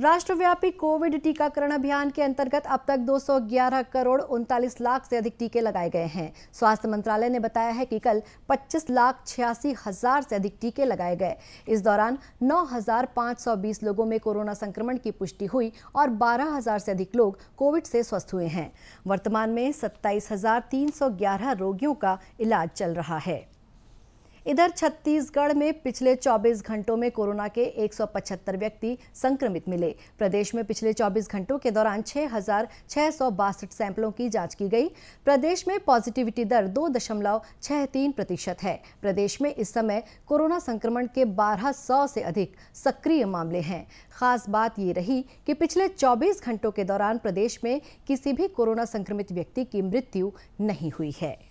राष्ट्रव्यापी कोविड टीकाकरण अभियान के अंतर्गत अब तक 211 करोड़ उनतालीस लाख से अधिक टीके लगाए गए हैं स्वास्थ्य मंत्रालय ने बताया है कि कल 25 लाख छियासी हजार से अधिक टीके लगाए गए इस दौरान 9,520 लोगों में कोरोना संक्रमण की पुष्टि हुई और 12,000 से अधिक लोग कोविड से स्वस्थ हुए हैं वर्तमान में सत्ताईस रोगियों का इलाज चल रहा है इधर छत्तीसगढ़ में पिछले 24 घंटों में कोरोना के 175 व्यक्ति संक्रमित मिले प्रदेश में पिछले 24 घंटों के दौरान छह सैंपलों की जांच की गई प्रदेश में पॉजिटिविटी दर दो दशमलव छह तीन प्रतिशत है प्रदेश में इस समय कोरोना संक्रमण के 1200 से अधिक सक्रिय मामले हैं खास बात ये रही कि पिछले 24 घंटों के दौरान प्रदेश में किसी भी कोरोना संक्रमित व्यक्ति की मृत्यु नहीं हुई है